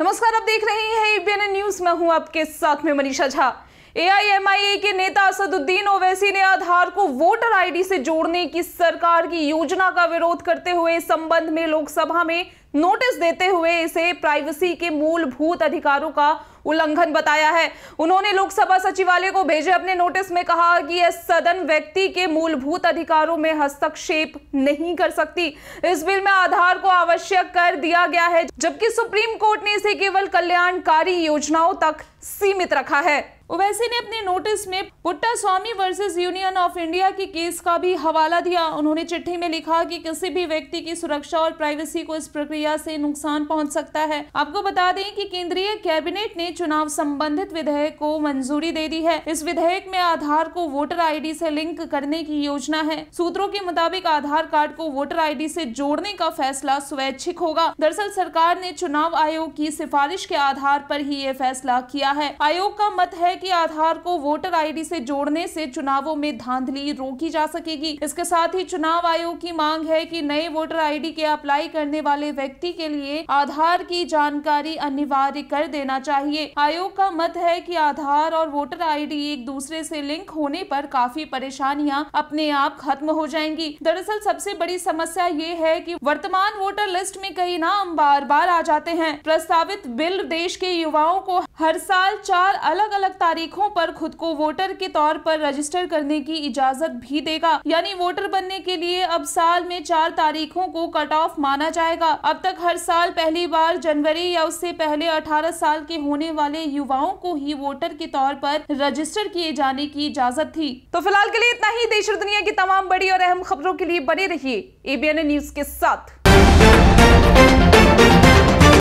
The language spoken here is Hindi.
नमस्कार आप देख रहे हैं एबीएन न्यूज मैं हूं आपके साथ में मनीषा झा एआईएमआईए के नेता असदुद्दीन ओवैसी ने आधार को वोटर आईडी से जोड़ने की सरकार की योजना का विरोध करते हुए इस संबंध में लोकसभा में नोटिस देते हुए इसे प्राइवेसी के मूलभूत अधिकारों का उल्लंघन बताया है उन्होंने लोकसभा सचिवालय को भेजे अपने नोटिस में कहा कि यह सदन व्यक्ति के मूलभूत अधिकारों में हस्तक्षेप नहीं कर सकती इस बिल में आधार को आवश्यक कर दिया गया है जबकि सुप्रीम कोर्ट ने इसे केवल कल्याणकारी योजनाओं तक सीमित रखा है ओवैसी ने अपने नोटिस में Puttaswamy versus Union of India की केस का भी हवाला दिया उन्होंने चिट्ठी में लिखा कि किसी भी व्यक्ति की सुरक्षा और प्राइवेसी को इस प्रक्रिया प्रक्रिया से नुकसान पहुंच सकता है आपको बता दें कि केंद्रीय कैबिनेट ने चुनाव संबंधित विधेयक को मंजूरी दे दी है इस विधेयक में आधार को वोटर आईडी से लिंक करने की योजना है सूत्रों के मुताबिक आधार कार्ड को वोटर आईडी से जोड़ने का फैसला स्वैच्छिक होगा दरअसल सरकार ने चुनाव आयोग की सिफारिश के आधार पर ही ये फैसला किया है आयोग का मत है की आधार को वोटर आई से जोड़ने से चुनावों में धांधली रोकी जा सकेगी इसके साथ ही चुनाव आयोग की मांग है की नए वोटर आई के अप्लाई करने वाले व्यक्ति व्यक्ति के लिए आधार की जानकारी अनिवार्य कर देना चाहिए आयोग का मत है कि आधार और वोटर आईडी एक दूसरे से लिंक होने पर काफी परेशानियां अपने आप खत्म हो जाएंगी दरअसल सबसे बड़ी समस्या ये है कि वर्तमान वोटर लिस्ट में कई नाम बार बार आ जाते हैं प्रस्तावित बिल देश के युवाओं को हर साल चार अलग अलग तारीखों पर खुद को वोटर के तौर पर रजिस्टर करने की इजाजत भी देगा यानी वोटर बनने के लिए अब साल में चार तारीखों को कट ऑफ माना जाएगा अब अब तक हर साल पहली बार जनवरी या उससे पहले 18 साल के होने वाले युवाओं को ही वोटर के तौर पर रजिस्टर किए जाने की इजाजत थी तो फिलहाल के लिए इतना ही देश और दुनिया की तमाम बड़ी और अहम खबरों के लिए बने रहिए एबीएन न्यूज के साथ